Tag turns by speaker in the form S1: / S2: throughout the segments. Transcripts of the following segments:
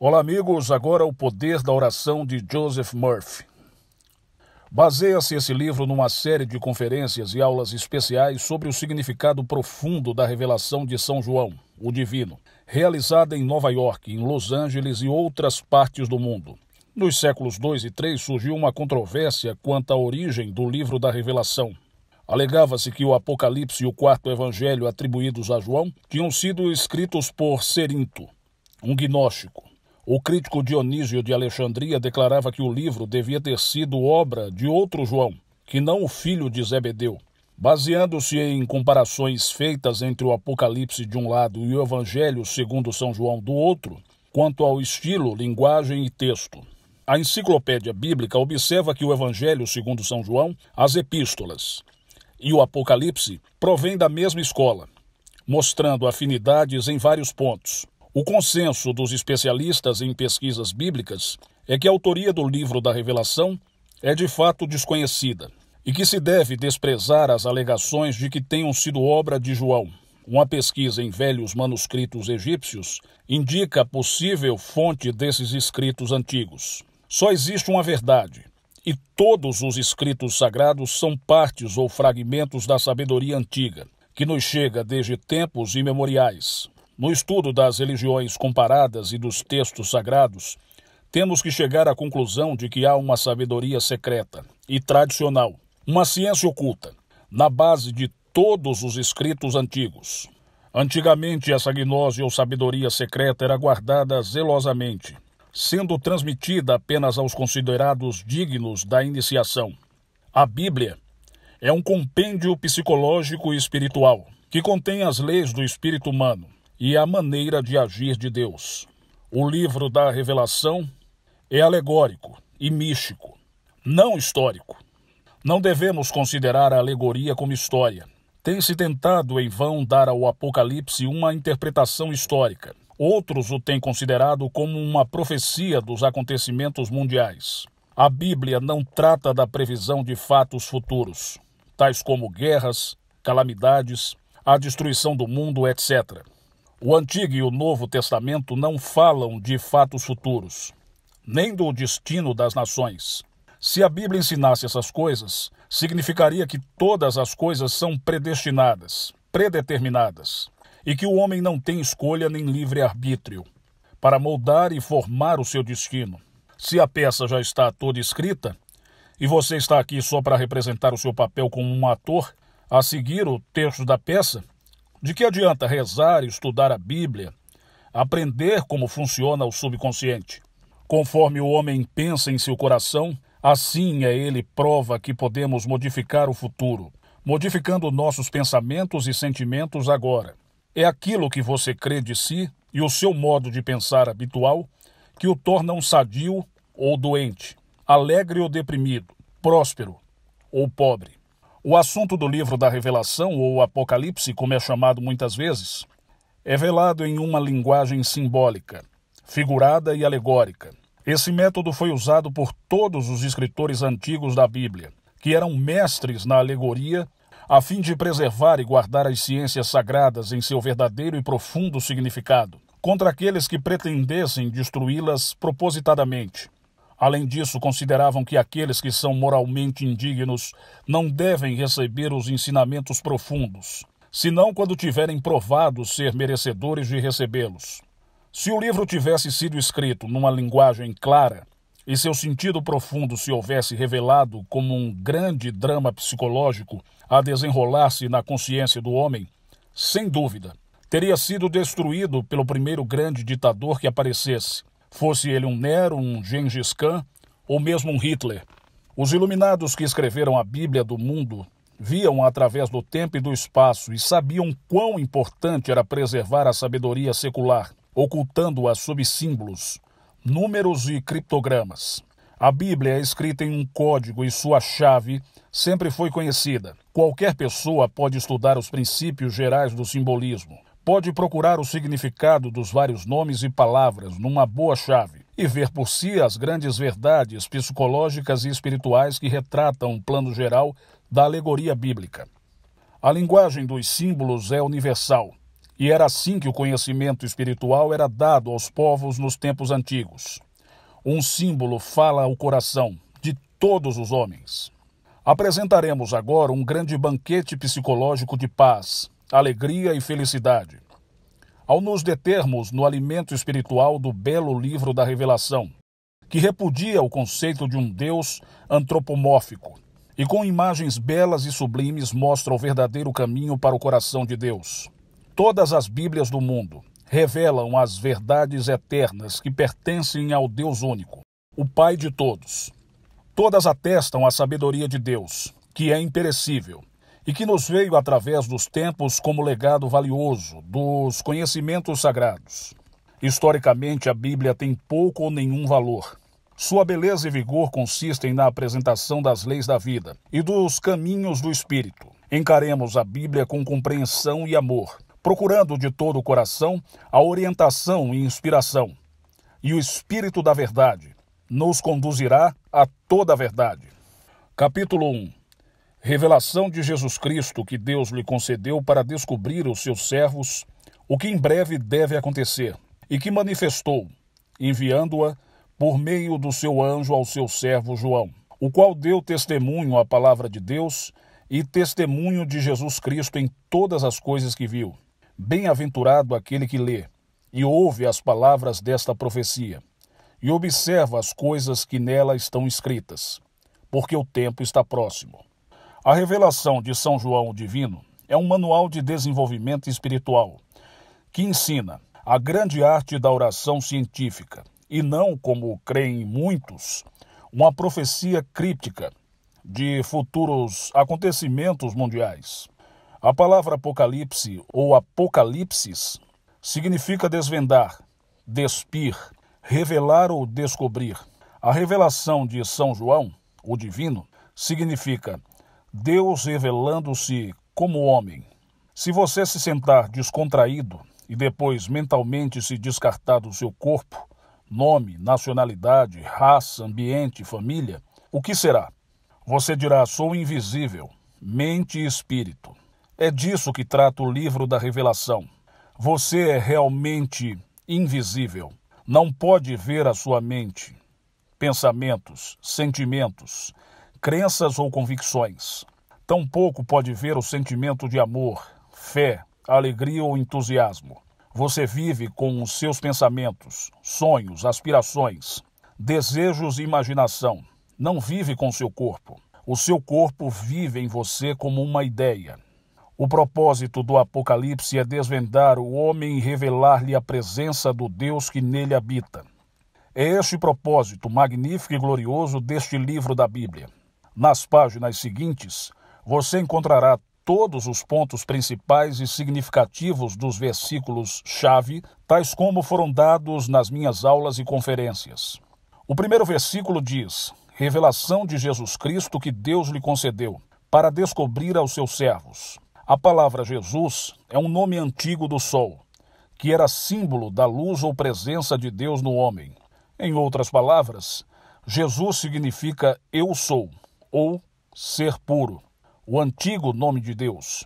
S1: Olá, amigos. Agora o poder da oração de Joseph Murphy. Baseia-se esse livro numa série de conferências e aulas especiais sobre o significado profundo da revelação de São João, o Divino, realizada em Nova York, em Los Angeles e outras partes do mundo. Nos séculos 2 e 3 surgiu uma controvérsia quanto à origem do livro da Revelação, Alegava-se que o Apocalipse e o quarto evangelho atribuídos a João tinham sido escritos por Serinto, um gnóstico, o crítico Dionísio de Alexandria declarava que o livro devia ter sido obra de outro João, que não o filho de Zebedeu. Baseando-se em comparações feitas entre o Apocalipse de um lado e o Evangelho segundo São João do outro, quanto ao estilo, linguagem e texto. A enciclopédia bíblica observa que o Evangelho segundo São João, as epístolas e o Apocalipse provêm da mesma escola, mostrando afinidades em vários pontos. O consenso dos especialistas em pesquisas bíblicas é que a autoria do livro da Revelação é de fato desconhecida e que se deve desprezar as alegações de que tenham sido obra de João. Uma pesquisa em velhos manuscritos egípcios indica a possível fonte desses escritos antigos. Só existe uma verdade, e todos os escritos sagrados são partes ou fragmentos da sabedoria antiga, que nos chega desde tempos imemoriais. No estudo das religiões comparadas e dos textos sagrados, temos que chegar à conclusão de que há uma sabedoria secreta e tradicional, uma ciência oculta, na base de todos os escritos antigos. Antigamente, essa gnose ou sabedoria secreta era guardada zelosamente, sendo transmitida apenas aos considerados dignos da iniciação. A Bíblia é um compêndio psicológico e espiritual que contém as leis do espírito humano, e a maneira de agir de Deus. O livro da Revelação é alegórico e místico, não histórico. Não devemos considerar a alegoria como história. Tem-se tentado em vão dar ao Apocalipse uma interpretação histórica. Outros o têm considerado como uma profecia dos acontecimentos mundiais. A Bíblia não trata da previsão de fatos futuros, tais como guerras, calamidades, a destruição do mundo, etc. O Antigo e o Novo Testamento não falam de fatos futuros, nem do destino das nações. Se a Bíblia ensinasse essas coisas, significaria que todas as coisas são predestinadas, predeterminadas, e que o homem não tem escolha nem livre arbítrio para moldar e formar o seu destino. Se a peça já está toda escrita e você está aqui só para representar o seu papel como um ator, a seguir o texto da peça, de que adianta rezar e estudar a Bíblia, aprender como funciona o subconsciente? Conforme o homem pensa em seu coração, assim é ele prova que podemos modificar o futuro, modificando nossos pensamentos e sentimentos agora. É aquilo que você crê de si e o seu modo de pensar habitual que o um sadio ou doente, alegre ou deprimido, próspero ou pobre. O assunto do livro da Revelação, ou Apocalipse, como é chamado muitas vezes, é velado em uma linguagem simbólica, figurada e alegórica. Esse método foi usado por todos os escritores antigos da Bíblia, que eram mestres na alegoria, a fim de preservar e guardar as ciências sagradas em seu verdadeiro e profundo significado, contra aqueles que pretendessem destruí-las propositadamente. Além disso, consideravam que aqueles que são moralmente indignos não devem receber os ensinamentos profundos, senão quando tiverem provado ser merecedores de recebê-los. Se o livro tivesse sido escrito numa linguagem clara e seu sentido profundo se houvesse revelado como um grande drama psicológico a desenrolar-se na consciência do homem, sem dúvida, teria sido destruído pelo primeiro grande ditador que aparecesse fosse ele um Nero, um Gengis Khan ou mesmo um Hitler. Os iluminados que escreveram a Bíblia do mundo viam através do tempo e do espaço e sabiam quão importante era preservar a sabedoria secular, ocultando-a sob símbolos, números e criptogramas. A Bíblia é escrita em um código e sua chave sempre foi conhecida. Qualquer pessoa pode estudar os princípios gerais do simbolismo, pode procurar o significado dos vários nomes e palavras numa boa chave e ver por si as grandes verdades psicológicas e espirituais que retratam o plano geral da alegoria bíblica. A linguagem dos símbolos é universal, e era assim que o conhecimento espiritual era dado aos povos nos tempos antigos. Um símbolo fala ao coração de todos os homens. Apresentaremos agora um grande banquete psicológico de paz, alegria e felicidade. Ao nos determos no alimento espiritual do belo livro da Revelação, que repudia o conceito de um Deus antropomórfico e com imagens belas e sublimes mostra o verdadeiro caminho para o coração de Deus. Todas as Bíblias do mundo revelam as verdades eternas que pertencem ao Deus único, o Pai de todos. Todas atestam a sabedoria de Deus, que é imperecível, e que nos veio através dos tempos como legado valioso dos conhecimentos sagrados. Historicamente, a Bíblia tem pouco ou nenhum valor. Sua beleza e vigor consistem na apresentação das leis da vida e dos caminhos do Espírito. Encaremos a Bíblia com compreensão e amor, procurando de todo o coração a orientação e inspiração. E o Espírito da Verdade nos conduzirá a toda a verdade. Capítulo 1 revelação de Jesus Cristo que Deus lhe concedeu para descobrir aos seus servos o que em breve deve acontecer, e que manifestou, enviando-a por meio do seu anjo ao seu servo João, o qual deu testemunho à palavra de Deus e testemunho de Jesus Cristo em todas as coisas que viu. Bem-aventurado aquele que lê e ouve as palavras desta profecia e observa as coisas que nela estão escritas, porque o tempo está próximo. A revelação de São João o Divino é um manual de desenvolvimento espiritual que ensina a grande arte da oração científica e não, como creem muitos, uma profecia críptica de futuros acontecimentos mundiais. A palavra Apocalipse ou Apocalipsis significa desvendar, despir, revelar ou descobrir. A revelação de São João, o Divino, significa Deus revelando-se como homem. Se você se sentar descontraído e depois mentalmente se descartar do seu corpo, nome, nacionalidade, raça, ambiente, família, o que será? Você dirá: sou invisível, mente e espírito. É disso que trata o livro da Revelação. Você é realmente invisível. Não pode ver a sua mente, pensamentos, sentimentos, crenças ou convicções. Tampouco pode ver o sentimento de amor, fé, alegria ou entusiasmo. Você vive com os seus pensamentos, sonhos, aspirações, desejos e imaginação. Não vive com seu corpo. O seu corpo vive em você como uma ideia. O propósito do Apocalipse é desvendar o homem e revelar-lhe a presença do Deus que nele habita. É este propósito magnífico e glorioso deste livro da Bíblia. Nas páginas seguintes, você encontrará todos os pontos principais e significativos dos versículos-chave, tais como foram dados nas minhas aulas e conferências. O primeiro versículo diz: Revelação de Jesus Cristo que Deus lhe concedeu, para descobrir aos seus servos. A palavra Jesus é um nome antigo do Sol, que era símbolo da luz ou presença de Deus no homem. Em outras palavras, Jesus significa Eu sou ou ser puro, o antigo nome de Deus.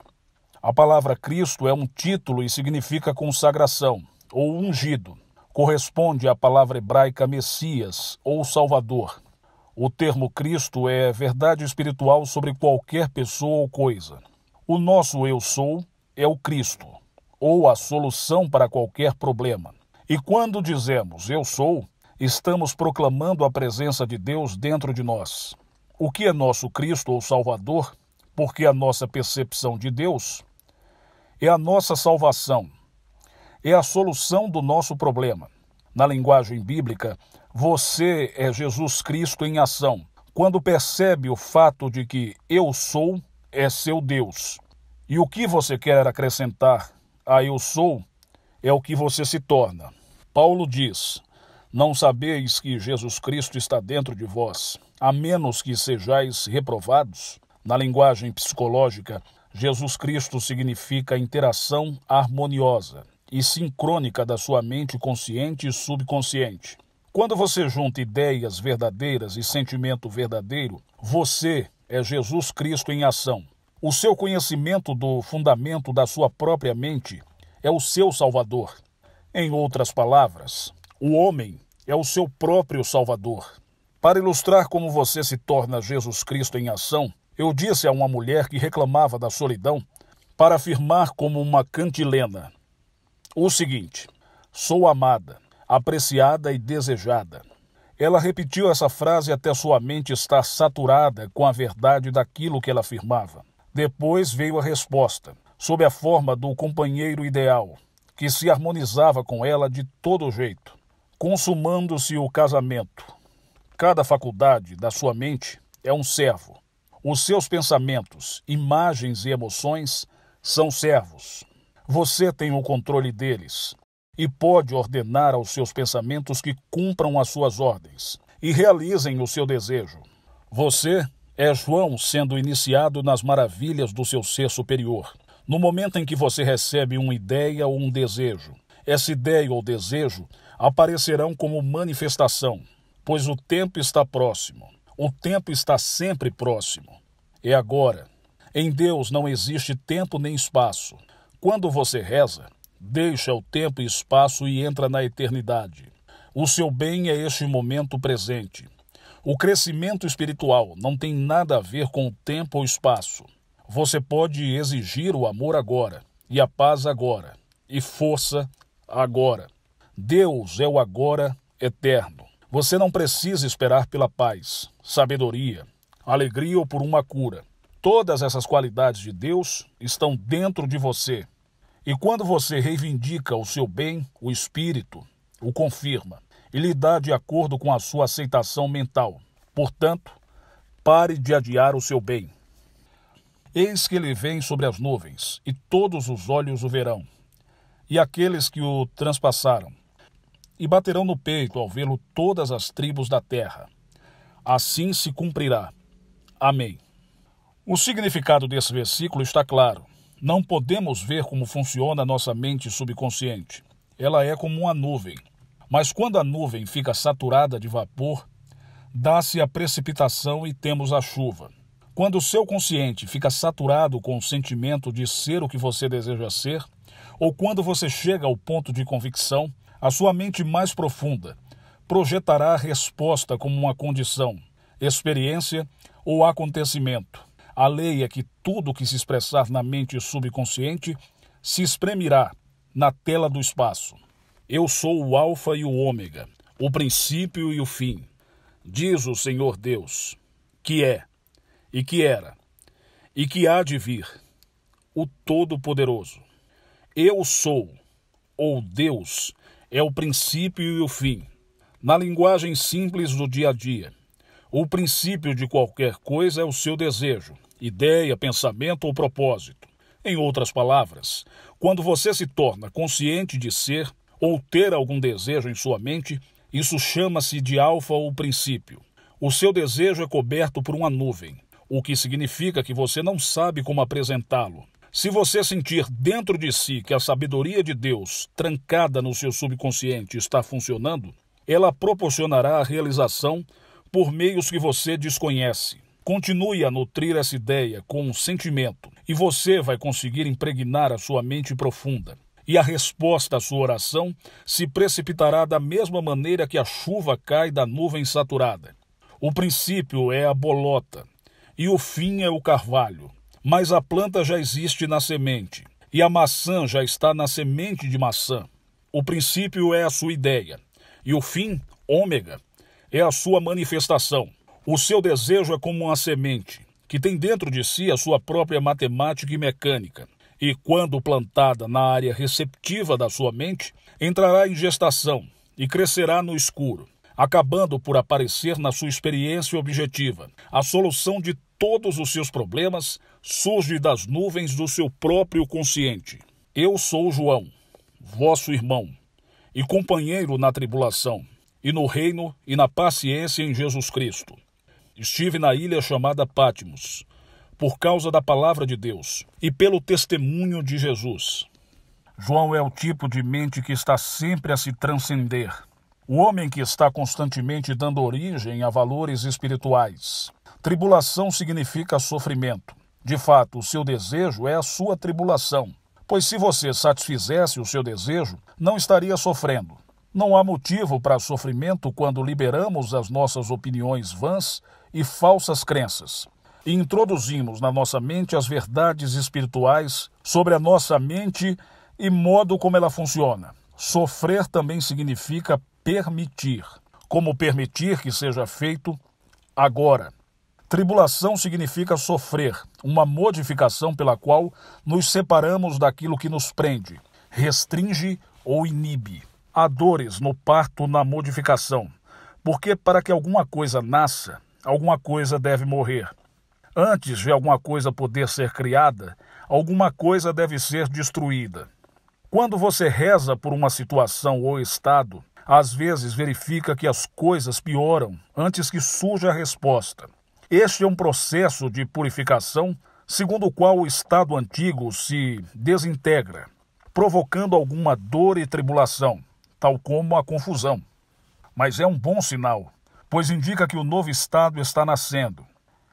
S1: A palavra Cristo é um título e significa consagração ou ungido. Corresponde à palavra hebraica Messias ou Salvador. O termo Cristo é verdade espiritual sobre qualquer pessoa ou coisa. O nosso eu sou é o Cristo, ou a solução para qualquer problema. E quando dizemos eu sou, estamos proclamando a presença de Deus dentro de nós o que é nosso Cristo ou Salvador, porque a nossa percepção de Deus é a nossa salvação, é a solução do nosso problema. Na linguagem bíblica, você é Jesus Cristo em ação, quando percebe o fato de que eu sou é seu Deus. E o que você quer acrescentar a eu sou é o que você se torna. Paulo diz: Não sabeis que Jesus Cristo está dentro de vós, a menos que sejais reprovados. Na linguagem psicológica, Jesus Cristo significa interação harmoniosa e sincrônica da sua mente consciente e subconsciente. Quando você junta ideias verdadeiras e sentimento verdadeiro, você é Jesus Cristo em ação. O seu conhecimento do fundamento da sua própria mente é o seu Salvador. Em outras palavras, o homem é o seu próprio Salvador. Para ilustrar como você se torna Jesus Cristo em ação, eu disse a uma mulher que reclamava da solidão para afirmar como uma cantilena o seguinte: sou amada, apreciada e desejada. Ela repetiu essa frase até sua mente estar saturada com a verdade daquilo que ela afirmava. Depois veio a resposta, sob a forma do companheiro ideal, que se harmonizava com ela de todo jeito, consumando-se o casamento cada faculdade da sua mente é um servo. Os seus pensamentos, imagens e emoções são servos. Você tem o controle deles e pode ordenar aos seus pensamentos que cumpram as suas ordens e realizem o seu desejo. Você é João sendo iniciado nas maravilhas do seu ser superior. No momento em que você recebe uma ideia ou um desejo, essa ideia ou desejo aparecerão como manifestação, pois o tempo está próximo. O tempo está sempre próximo. É agora. Em Deus não existe tempo nem espaço. Quando você reza, deixa o tempo e espaço e entra na eternidade. O seu bem é este momento presente. O crescimento espiritual não tem nada a ver com o tempo ou espaço. Você pode exigir o amor agora, e a paz agora, e força agora. Deus é o agora eterno. Você não precisa esperar pela paz, sabedoria, alegria ou por uma cura. Todas essas qualidades de Deus estão dentro de você. E quando você reivindica o seu bem, o Espírito o confirma e lhe dá de acordo com a sua aceitação mental. Portanto, pare de adiar o seu bem. Eis que ele vem sobre as nuvens, e todos os olhos o verão, e aqueles que o transpassaram e baterão no peito ao vê-lo todas as tribos da terra. Assim se cumprirá. Amém. O significado desse versículo está claro. Não podemos ver como funciona a nossa mente subconsciente. Ela é como uma nuvem. Mas quando a nuvem fica saturada de vapor, dá-se a precipitação e temos a chuva. Quando o seu consciente fica saturado com o sentimento de ser o que você deseja ser, ou quando você chega ao ponto de convicção, a sua mente mais profunda projetará a resposta como uma condição, experiência ou acontecimento. A lei é que tudo que se expressar na mente subconsciente se espremirá na tela do espaço. Eu sou o Alfa e o Ômega, o princípio e o fim, diz o Senhor Deus, que é, e que era, e que há de vir, o Todo-Poderoso. Eu sou, ou Deus, é o princípio e o fim. Na linguagem simples do dia a dia, o princípio de qualquer coisa é o seu desejo, ideia, pensamento ou propósito. Em outras palavras, quando você se torna consciente de ser ou ter algum desejo em sua mente, isso chama-se de alfa ou princípio. O seu desejo é coberto por uma nuvem, o que significa que você não sabe como apresentá-lo, se você sentir dentro de si que a sabedoria de Deus, trancada no seu subconsciente, está funcionando, ela proporcionará a realização por meios que você desconhece. Continue a nutrir essa ideia com um sentimento e você vai conseguir impregnar a sua mente profunda. E a resposta à sua oração se precipitará da mesma maneira que a chuva cai da nuvem saturada. O princípio é a bolota e o fim é o carvalho mas a planta já existe na semente, e a maçã já está na semente de maçã. O princípio é a sua ideia, e o fim, ômega, é a sua manifestação. O seu desejo é como uma semente, que tem dentro de si a sua própria matemática e mecânica, e quando plantada na área receptiva da sua mente, entrará em gestação e crescerá no escuro, acabando por aparecer na sua experiência objetiva a solução de todos os seus problemas surge das nuvens do seu próprio consciente. Eu sou João, vosso irmão, e companheiro na tribulação, e no reino e na paciência em Jesus Cristo. Estive na ilha chamada Pátimos, por causa da palavra de Deus e pelo testemunho de Jesus. João é o tipo de mente que está sempre a se transcender. O homem que está constantemente dando origem a valores espirituais, Tribulação significa sofrimento. De fato, o seu desejo é a sua tribulação, pois se você satisfizesse o seu desejo, não estaria sofrendo. Não há motivo para sofrimento quando liberamos as nossas opiniões vãs e falsas crenças e introduzimos na nossa mente as verdades espirituais sobre a nossa mente e modo como ela funciona. Sofrer também significa permitir, como permitir que seja feito agora. Tribulação significa sofrer, uma modificação pela qual nos separamos daquilo que nos prende, restringe ou inibe. Há dores no parto na modificação, porque para que alguma coisa nasça, alguma coisa deve morrer. Antes de alguma coisa poder ser criada, alguma coisa deve ser destruída. Quando você reza por uma situação ou estado, às vezes verifica que as coisas pioram antes que surja a resposta. Este é um processo de purificação segundo o qual o estado antigo se desintegra, provocando alguma dor e tribulação, tal como a confusão. Mas é um bom sinal, pois indica que o novo estado está nascendo.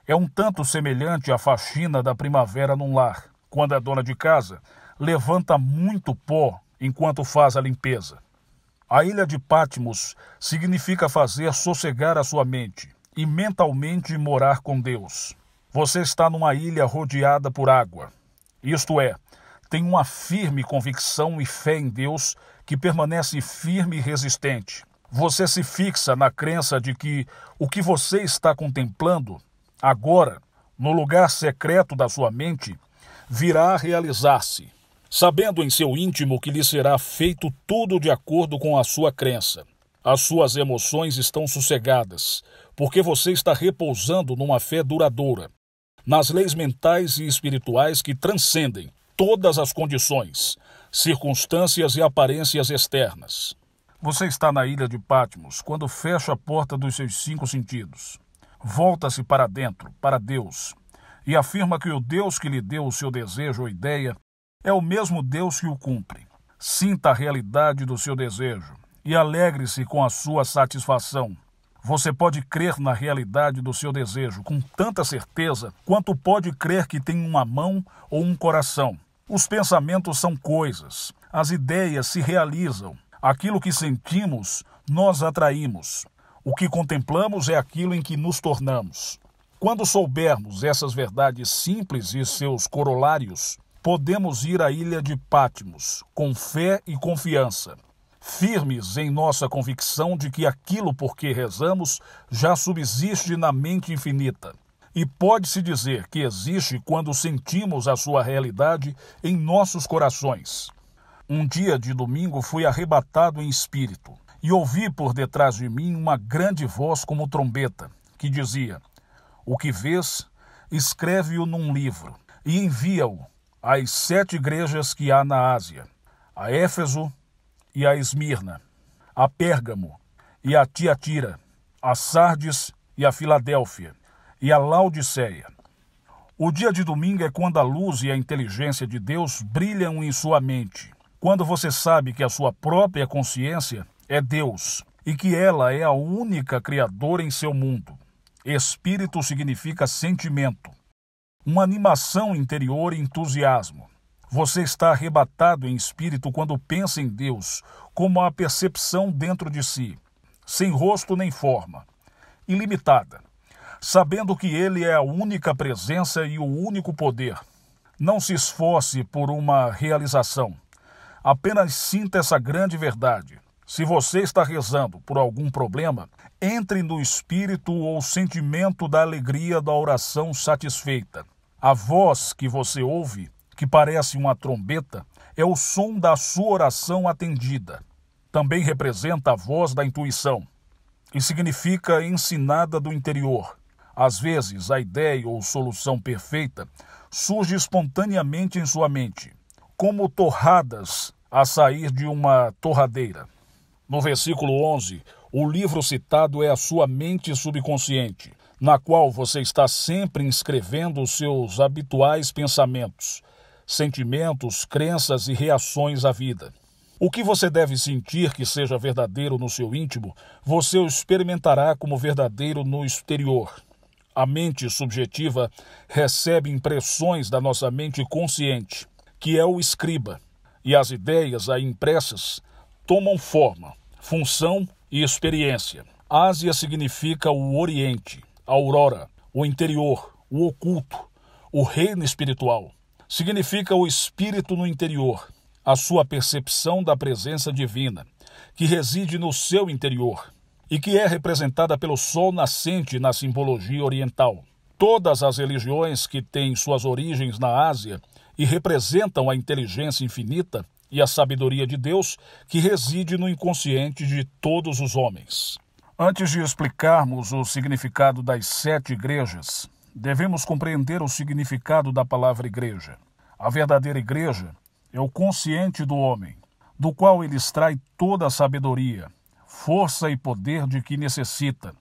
S1: É um tanto semelhante à faxina da primavera num lar, quando a dona de casa levanta muito pó enquanto faz a limpeza. A ilha de Patmos significa fazer sossegar a sua mente, e mentalmente morar com Deus. Você está numa ilha rodeada por água. Isto é, tem uma firme convicção e fé em Deus que permanece firme e resistente. Você se fixa na crença de que o que você está contemplando agora, no lugar secreto da sua mente, virá a realizar-se, sabendo em seu íntimo que lhe será feito tudo de acordo com a sua crença. As suas emoções estão sossegadas, porque você está repousando numa fé duradoura, nas leis mentais e espirituais que transcendem todas as condições, circunstâncias e aparências externas. Você está na ilha de Patmos quando fecha a porta dos seus cinco sentidos. Volta-se para dentro, para Deus, e afirma que o Deus que lhe deu o seu desejo ou ideia é o mesmo Deus que o cumpre. Sinta a realidade do seu desejo e alegre-se com a sua satisfação, você pode crer na realidade do seu desejo com tanta certeza quanto pode crer que tem uma mão ou um coração. Os pensamentos são coisas, as ideias se realizam. Aquilo que sentimos, nós atraímos. O que contemplamos é aquilo em que nos tornamos. Quando soubermos essas verdades simples e seus corolários, podemos ir à ilha de Patmos com fé e confiança firmes em nossa convicção de que aquilo por que rezamos já subsiste na mente infinita. E pode-se dizer que existe quando sentimos a sua realidade em nossos corações. Um dia de domingo fui arrebatado em espírito e ouvi por detrás de mim uma grande voz como trombeta, que dizia: O que vês, escreve-o num livro e envia-o às sete igrejas que há na Ásia: a Éfeso, e a Esmirna, a Pérgamo e a Tiatira, a Sardes e a Filadélfia, e a Laodiceia. O dia de domingo é quando a luz e a inteligência de Deus brilham em sua mente, quando você sabe que a sua própria consciência é Deus e que ela é a única criadora em seu mundo. Espírito significa sentimento, uma animação interior e entusiasmo. Você está arrebatado em espírito quando pensa em Deus, como a percepção dentro de si, sem rosto nem forma, ilimitada, sabendo que Ele é a única presença e o único poder. Não se esforce por uma realização. Apenas sinta essa grande verdade. Se você está rezando por algum problema, entre no espírito ou sentimento da alegria da oração satisfeita. A voz que você ouve que parece uma trombeta, é o som da sua oração atendida. Também representa a voz da intuição e significa ensinada do interior. Às vezes, a ideia ou solução perfeita surge espontaneamente em sua mente, como torradas a sair de uma torradeira. No versículo 11, o livro citado é a sua mente subconsciente, na qual você está sempre inscrevendo os seus habituais pensamentos, sentimentos, crenças e reações à vida. O que você deve sentir que seja verdadeiro no seu íntimo, você o experimentará como verdadeiro no exterior. A mente subjetiva recebe impressões da nossa mente consciente, que é o escriba, e as ideias aí impressas tomam forma, função e experiência. Ásia significa o Oriente, a aurora, o interior, o oculto, o reino espiritual significa o espírito no interior, a sua percepção da presença divina, que reside no seu interior e que é representada pelo sol nascente na simbologia oriental. Todas as religiões que têm suas origens na Ásia e representam a inteligência infinita e a sabedoria de Deus que reside no inconsciente de todos os homens. Antes de explicarmos o significado das sete igrejas, devemos compreender o significado da palavra igreja. A verdadeira igreja é o consciente do homem, do qual ele extrai toda a sabedoria, força e poder de que necessita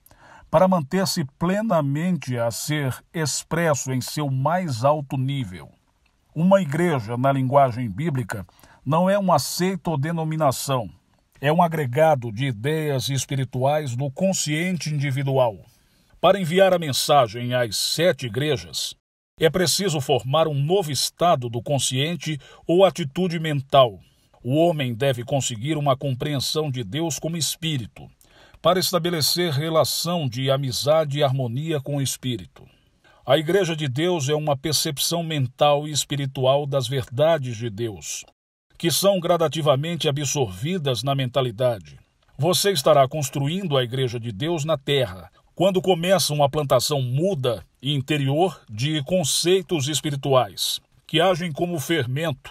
S1: para manter-se plenamente a ser expresso em seu mais alto nível. Uma igreja, na linguagem bíblica, não é um aceito ou denominação, é um agregado de ideias espirituais no consciente individual. Para enviar a mensagem às sete igrejas, é preciso formar um novo estado do consciente ou atitude mental. O homem deve conseguir uma compreensão de Deus como espírito, para estabelecer relação de amizade e harmonia com o espírito. A Igreja de Deus é uma percepção mental e espiritual das verdades de Deus, que são gradativamente absorvidas na mentalidade. Você estará construindo a Igreja de Deus na terra, quando começa uma plantação muda e interior de conceitos espirituais, que agem como fermento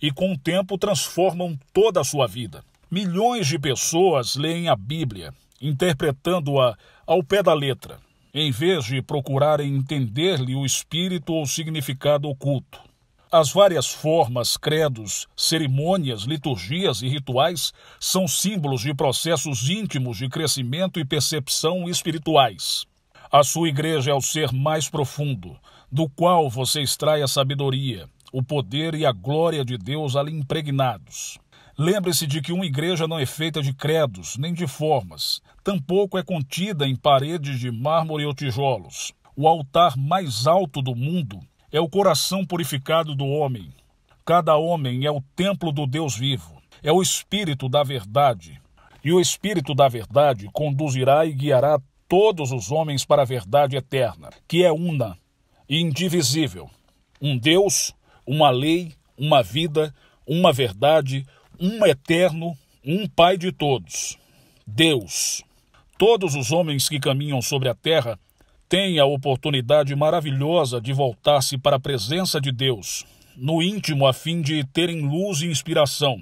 S1: e com o tempo transformam toda a sua vida. Milhões de pessoas leem a Bíblia, interpretando-a ao pé da letra, em vez de procurarem entender-lhe o espírito ou significado oculto. As várias formas, credos, cerimônias, liturgias e rituais são símbolos de processos íntimos de crescimento e percepção espirituais. A sua igreja é o ser mais profundo, do qual você extrai a sabedoria, o poder e a glória de Deus ali impregnados. Lembre-se de que uma igreja não é feita de credos nem de formas, tampouco é contida em paredes de mármore ou tijolos. O altar mais alto do mundo é o coração purificado do homem. Cada homem é o templo do Deus vivo, é o espírito da verdade. E o espírito da verdade conduzirá e guiará todos os homens para a verdade eterna, que é una e indivisível. Um Deus, uma lei, uma vida, uma verdade, um eterno, um Pai de todos. Deus. Todos os homens que caminham sobre a terra tem a oportunidade maravilhosa de voltar-se para a presença de Deus, no íntimo, a fim de terem luz e inspiração,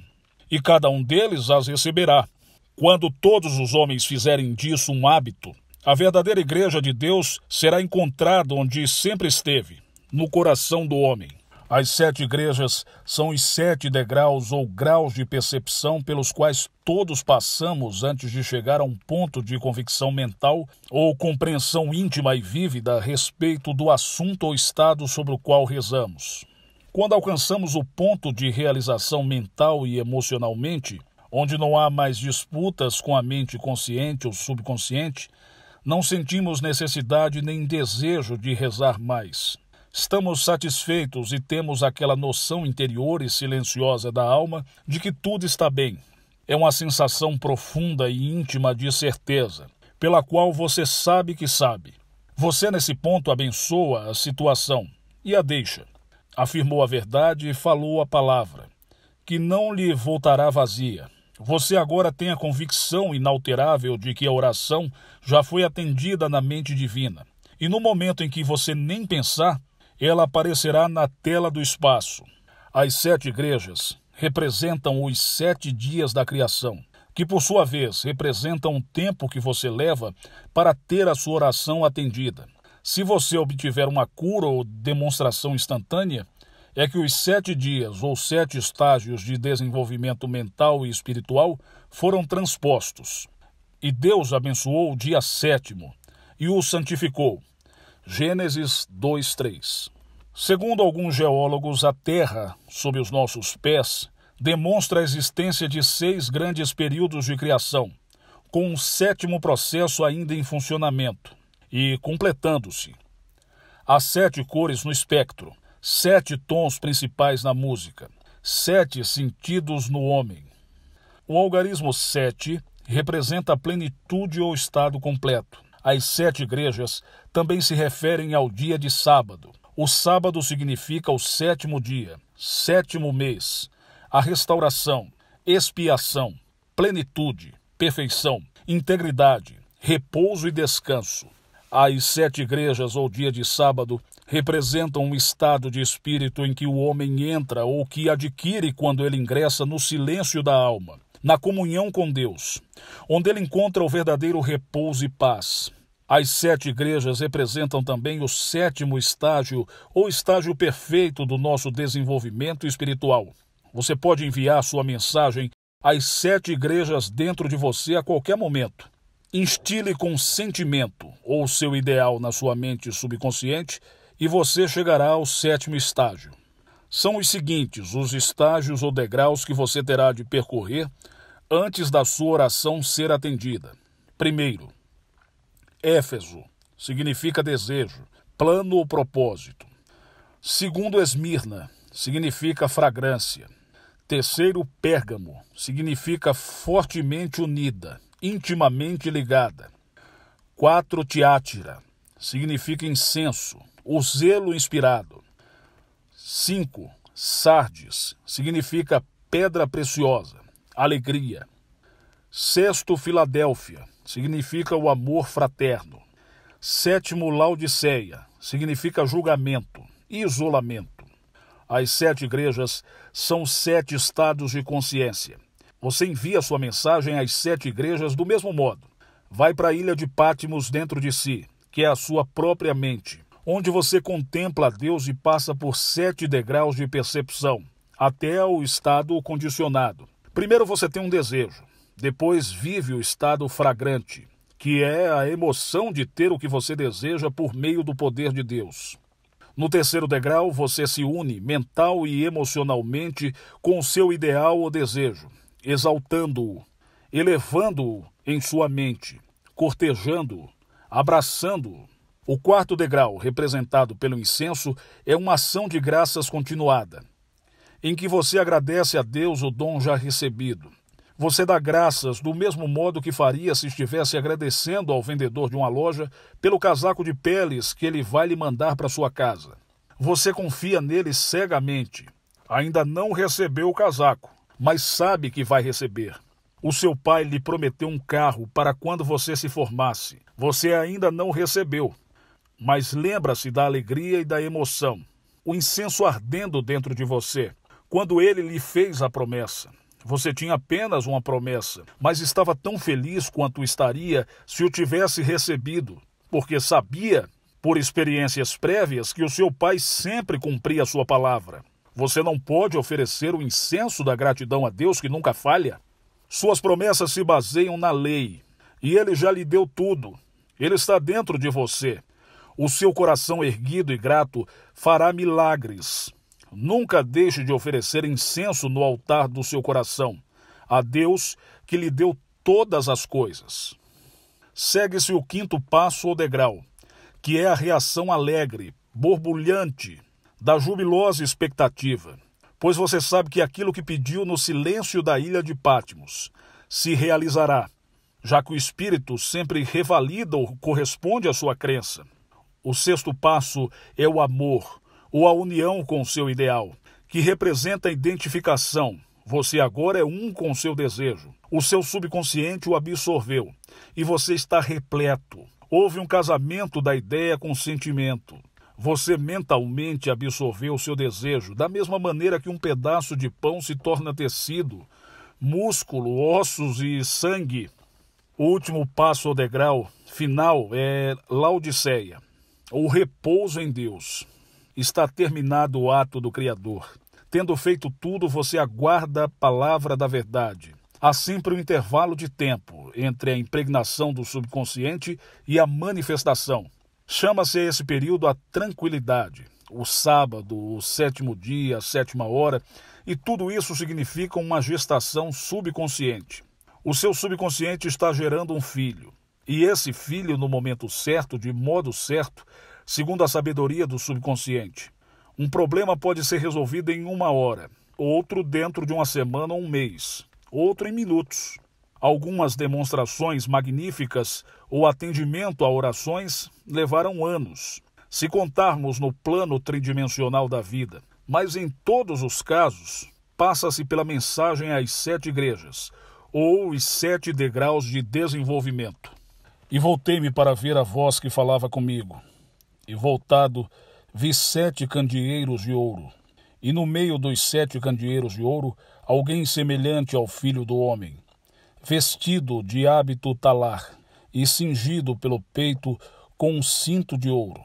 S1: e cada um deles as receberá. Quando todos os homens fizerem disso um hábito, a verdadeira igreja de Deus será encontrada onde sempre esteve, no coração do homem. As sete igrejas são os sete degraus ou graus de percepção pelos quais todos passamos antes de chegar a um ponto de convicção mental ou compreensão íntima e vívida a respeito do assunto ou estado sobre o qual rezamos. Quando alcançamos o ponto de realização mental e emocionalmente, onde não há mais disputas com a mente consciente ou subconsciente, não sentimos necessidade nem desejo de rezar mais. Estamos satisfeitos e temos aquela noção interior e silenciosa da alma de que tudo está bem. É uma sensação profunda e íntima de certeza, pela qual você sabe que sabe. Você, nesse ponto, abençoa a situação e a deixa. Afirmou a verdade e falou a palavra, que não lhe voltará vazia. Você agora tem a convicção inalterável de que a oração já foi atendida na mente divina. E no momento em que você nem pensar, ela aparecerá na tela do espaço. As sete igrejas representam os sete dias da criação, que por sua vez representam o tempo que você leva para ter a sua oração atendida. Se você obtiver uma cura ou demonstração instantânea, é que os sete dias ou sete estágios de desenvolvimento mental e espiritual foram transpostos. E Deus abençoou o dia sétimo e o santificou Gênesis 2:3. Segundo alguns geólogos, a Terra, sob os nossos pés, demonstra a existência de seis grandes períodos de criação, com um sétimo processo ainda em funcionamento e completando-se. Há sete cores no espectro, sete tons principais na música, sete sentidos no homem. O algarismo 7 representa a plenitude ou estado completo. As sete igrejas também se referem ao dia de sábado. O sábado significa o sétimo dia, sétimo mês, a restauração, expiação, plenitude, perfeição, integridade, repouso e descanso. As sete igrejas ou dia de sábado representam um estado de espírito em que o homem entra ou que adquire quando ele ingressa no silêncio da alma na comunhão com Deus, onde ele encontra o verdadeiro repouso e paz. As sete igrejas representam também o sétimo estágio ou estágio perfeito do nosso desenvolvimento espiritual. Você pode enviar sua mensagem às sete igrejas dentro de você a qualquer momento. Instile com sentimento ou seu ideal na sua mente subconsciente e você chegará ao sétimo estágio. São os seguintes os estágios ou degraus que você terá de percorrer antes da sua oração ser atendida. Primeiro, Éfeso significa desejo, plano ou propósito. Segundo, Esmirna significa fragrância. Terceiro, Pérgamo significa fortemente unida, intimamente ligada. Quatro, Tiátira significa incenso, o zelo inspirado. Cinco, Sardes significa pedra preciosa alegria. Sexto, Filadélfia, significa o amor fraterno. Sétimo, Laodiceia, significa julgamento, isolamento. As sete igrejas são sete estados de consciência. Você envia sua mensagem às sete igrejas do mesmo modo. Vai para a ilha de Pátimos dentro de si, que é a sua própria mente, onde você contempla a Deus e passa por sete degraus de percepção, até o estado condicionado Primeiro você tem um desejo, depois vive o estado fragrante, que é a emoção de ter o que você deseja por meio do poder de Deus. No terceiro degrau, você se une mental e emocionalmente com o seu ideal ou desejo, exaltando-o, elevando-o em sua mente, cortejando-o, abraçando-o. O quarto degrau, representado pelo incenso, é uma ação de graças continuada em que você agradece a Deus o dom já recebido. Você dá graças do mesmo modo que faria se estivesse agradecendo ao vendedor de uma loja pelo casaco de peles que ele vai lhe mandar para sua casa. Você confia nele cegamente. Ainda não recebeu o casaco, mas sabe que vai receber. O seu pai lhe prometeu um carro para quando você se formasse. Você ainda não recebeu, mas lembra-se da alegria e da emoção, o incenso ardendo dentro de você, quando ele lhe fez a promessa. Você tinha apenas uma promessa, mas estava tão feliz quanto estaria se o tivesse recebido, porque sabia, por experiências prévias, que o seu pai sempre cumpria sua palavra. Você não pode oferecer o incenso da gratidão a Deus que nunca falha. Suas promessas se baseiam na lei, e ele já lhe deu tudo. Ele está dentro de você. O seu coração erguido e grato fará milagres. Nunca deixe de oferecer incenso no altar do seu coração, a Deus que lhe deu todas as coisas. Segue-se o quinto passo ou degrau, que é a reação alegre, borbulhante, da jubilosa expectativa, pois você sabe que aquilo que pediu no silêncio da ilha de Pátimos se realizará, já que o Espírito sempre revalida ou corresponde à sua crença. O sexto passo é o amor, ou a união com seu ideal, que representa a identificação. Você agora é um com seu desejo. O seu subconsciente o absorveu e você está repleto. Houve um casamento da ideia com o sentimento. Você mentalmente absorveu o seu desejo, da mesma maneira que um pedaço de pão se torna tecido, músculo, ossos e sangue. O último passo ou degrau final é Laodiceia, o repouso em Deus está terminado o ato do Criador. Tendo feito tudo, você aguarda a palavra da verdade. Há sempre um intervalo de tempo entre a impregnação do subconsciente e a manifestação. Chama-se esse período a tranquilidade, o sábado, o sétimo dia, a sétima hora, e tudo isso significa uma gestação subconsciente. O seu subconsciente está gerando um filho, e esse filho, no momento certo, de modo certo, Segundo a sabedoria do subconsciente, um problema pode ser resolvido em uma hora, outro dentro de uma semana ou um mês, outro em minutos. Algumas demonstrações magníficas ou atendimento a orações levaram anos, se contarmos no plano tridimensional da vida. Mas em todos os casos, passa-se pela mensagem às sete igrejas, ou os sete degraus de desenvolvimento. E voltei-me para ver a voz que falava comigo e voltado vi sete candeeiros de ouro, e no meio dos sete candeeiros de ouro alguém semelhante ao filho do homem, vestido de hábito talar e cingido pelo peito com um cinto de ouro.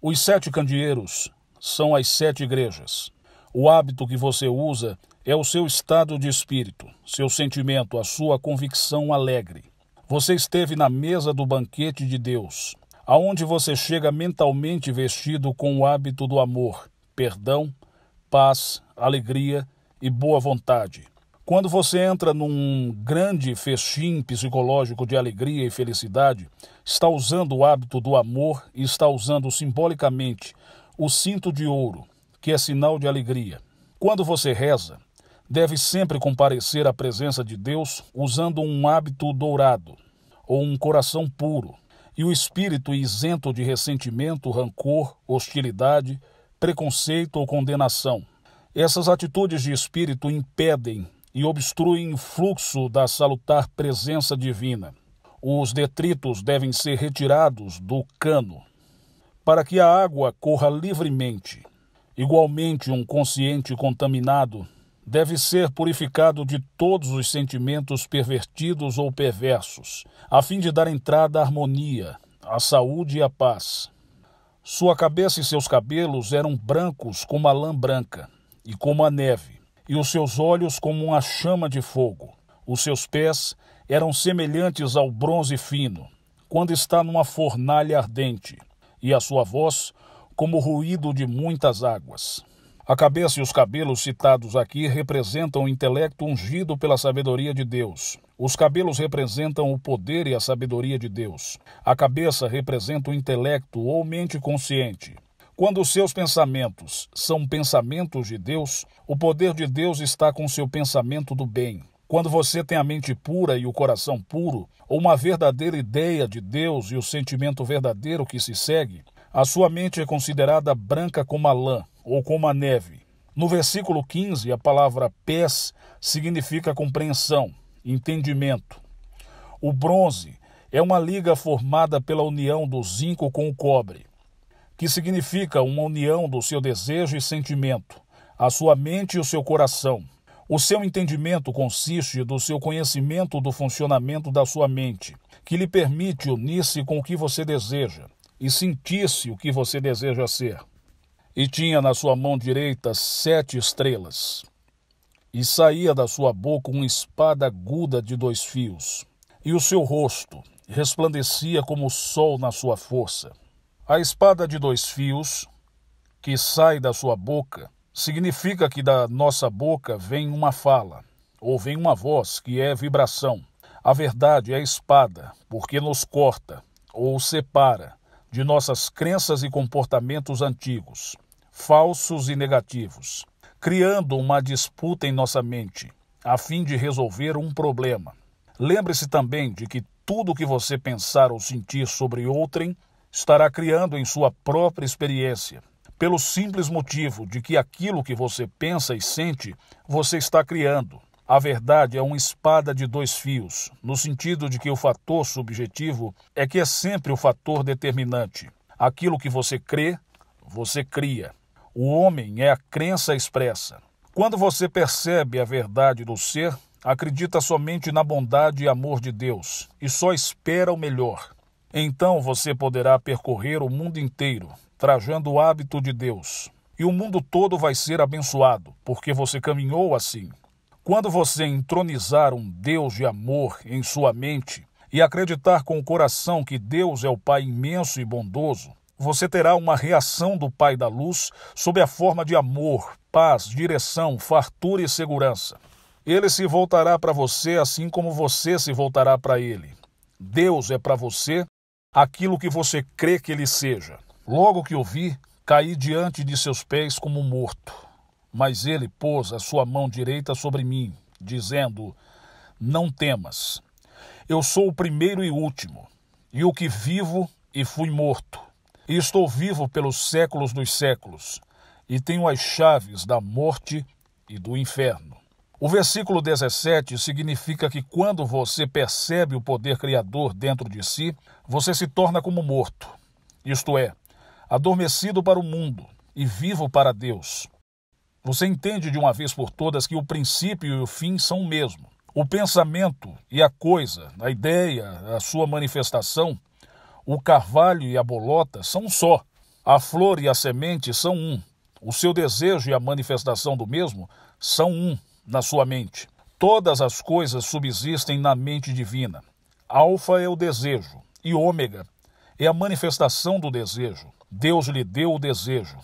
S1: Os sete candeeiros são as sete igrejas. O hábito que você usa é o seu estado de espírito, seu sentimento, a sua convicção alegre. Você esteve na mesa do banquete de Deus aonde você chega mentalmente vestido com o hábito do amor, perdão, paz, alegria e boa vontade. Quando você entra num grande festim psicológico de alegria e felicidade, está usando o hábito do amor e está usando simbolicamente o cinto de ouro, que é sinal de alegria. Quando você reza, deve sempre comparecer à presença de Deus usando um hábito dourado ou um coração puro, e o espírito isento de ressentimento, rancor, hostilidade, preconceito ou condenação. Essas atitudes de espírito impedem e obstruem o fluxo da salutar presença divina. Os detritos devem ser retirados do cano para que a água corra livremente. Igualmente, um consciente contaminado deve ser purificado de todos os sentimentos pervertidos ou perversos, a fim de dar entrada à harmonia, à saúde e à paz. Sua cabeça e seus cabelos eram brancos como a lã branca e como a neve, e os seus olhos como uma chama de fogo. Os seus pés eram semelhantes ao bronze fino, quando está numa fornalha ardente, e a sua voz como o ruído de muitas águas. A cabeça e os cabelos citados aqui representam o intelecto ungido pela sabedoria de Deus. Os cabelos representam o poder e a sabedoria de Deus. A cabeça representa o intelecto ou mente consciente. Quando os seus pensamentos são pensamentos de Deus, o poder de Deus está com seu pensamento do bem. Quando você tem a mente pura e o coração puro, ou uma verdadeira ideia de Deus e o sentimento verdadeiro que se segue, a sua mente é considerada branca como a lã, ou como a neve. No versículo 15, a palavra pés significa compreensão, entendimento. O bronze é uma liga formada pela união do zinco com o cobre, que significa uma união do seu desejo e sentimento, a sua mente e o seu coração. O seu entendimento consiste do seu conhecimento do funcionamento da sua mente, que lhe permite unir-se com o que você deseja e sentir-se o que você deseja ser e tinha na sua mão direita sete estrelas, e saía da sua boca uma espada aguda de dois fios, e o seu rosto resplandecia como o sol na sua força. A espada de dois fios, que sai da sua boca, significa que da nossa boca vem uma fala, ou vem uma voz, que é vibração. A verdade é a espada, porque nos corta, ou separa, de nossas crenças e comportamentos antigos, falsos e negativos, criando uma disputa em nossa mente, a fim de resolver um problema. Lembre-se também de que tudo o que você pensar ou sentir sobre outrem estará criando em sua própria experiência, pelo simples motivo de que aquilo que você pensa e sente, você está criando. A verdade é uma espada de dois fios, no sentido de que o fator subjetivo é que é sempre o fator determinante. Aquilo que você crê, você cria. O homem é a crença expressa. Quando você percebe a verdade do ser, acredita somente na bondade e amor de Deus e só espera o melhor. Então você poderá percorrer o mundo inteiro, trajando o hábito de Deus. E o mundo todo vai ser abençoado, porque você caminhou assim. Quando você entronizar um Deus de amor em sua mente e acreditar com o coração que Deus é o Pai imenso e bondoso, você terá uma reação do Pai da Luz sob a forma de amor, paz, direção, fartura e segurança. Ele se voltará para você assim como você se voltará para ele. Deus é para você aquilo que você crê que ele seja. Logo que o vi, caí diante de seus pés como morto. Mas ele pôs a sua mão direita sobre mim, dizendo: Não temas. Eu sou o primeiro e último, e o que vivo e fui morto. E estou vivo pelos séculos dos séculos, e tenho as chaves da morte e do inferno. O versículo 17 significa que quando você percebe o poder criador dentro de si, você se torna como morto, isto é, adormecido para o mundo e vivo para Deus. Você entende de uma vez por todas que o princípio e o fim são o mesmo. O pensamento e a coisa, a ideia, a sua manifestação, o carvalho e a bolota são só. A flor e a semente são um. O seu desejo e a manifestação do mesmo são um na sua mente. Todas as coisas subsistem na mente divina. Alfa é o desejo e ômega é a manifestação do desejo. Deus lhe deu o desejo.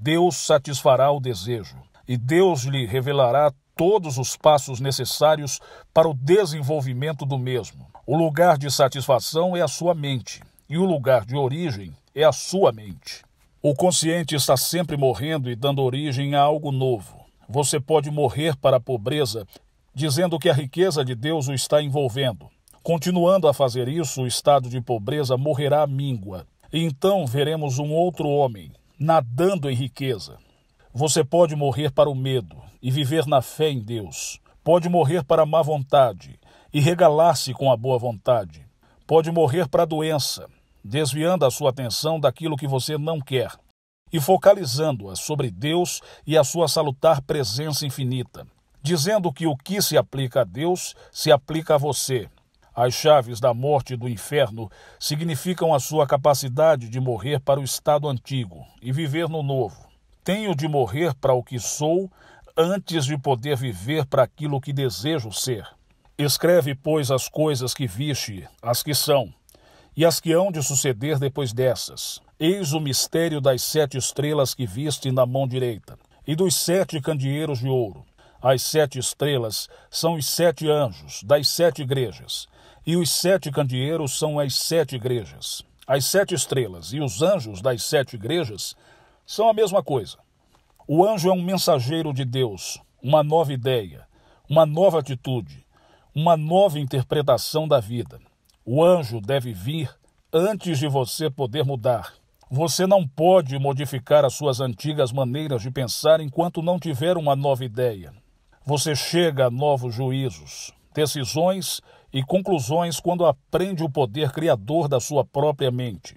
S1: Deus satisfará o desejo e Deus lhe revelará todos os passos necessários para o desenvolvimento do mesmo. O lugar de satisfação é a sua mente e o lugar de origem é a sua mente. O consciente está sempre morrendo e dando origem a algo novo. Você pode morrer para a pobreza dizendo que a riqueza de Deus o está envolvendo. Continuando a fazer isso, o estado de pobreza morrerá à míngua. E então veremos um outro homem, nadando em riqueza. Você pode morrer para o medo e viver na fé em Deus. Pode morrer para a má vontade e regalar-se com a boa vontade. Pode morrer para a doença, desviando a sua atenção daquilo que você não quer e focalizando-a sobre Deus e a sua salutar presença infinita, dizendo que o que se aplica a Deus se aplica a você as chaves da morte e do inferno significam a sua capacidade de morrer para o estado antigo e viver no novo. Tenho de morrer para o que sou antes de poder viver para aquilo que desejo ser. Escreve, pois, as coisas que viste, as que são, e as que hão de suceder depois dessas. Eis o mistério das sete estrelas que viste na mão direita, e dos sete candeeiros de ouro. As sete estrelas são os sete anjos das sete igrejas, e os sete candeeiros são as sete igrejas. As sete estrelas e os anjos das sete igrejas são a mesma coisa. O anjo é um mensageiro de Deus, uma nova ideia, uma nova atitude, uma nova interpretação da vida. O anjo deve vir antes de você poder mudar. Você não pode modificar as suas antigas maneiras de pensar enquanto não tiver uma nova ideia. Você chega a novos juízos, decisões e conclusões quando aprende o poder criador da sua própria mente.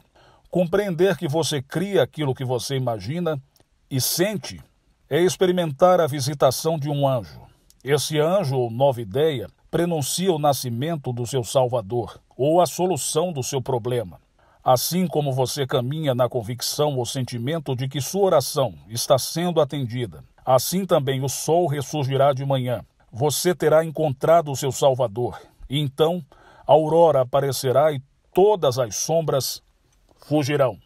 S1: Compreender que você cria aquilo que você imagina e sente é experimentar a visitação de um anjo. Esse anjo ou nova ideia prenuncia o nascimento do seu Salvador ou a solução do seu problema. Assim como você caminha na convicção ou sentimento de que sua oração está sendo atendida, assim também o sol ressurgirá de manhã. Você terá encontrado o seu Salvador então a aurora aparecerá e todas as sombras fugirão.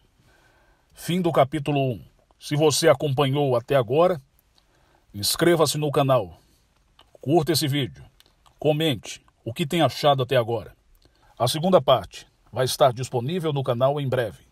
S1: Fim do capítulo 1. Se você acompanhou até agora, inscreva-se no canal, curta esse vídeo, comente o que tem achado até agora. A segunda parte vai estar disponível no canal em breve.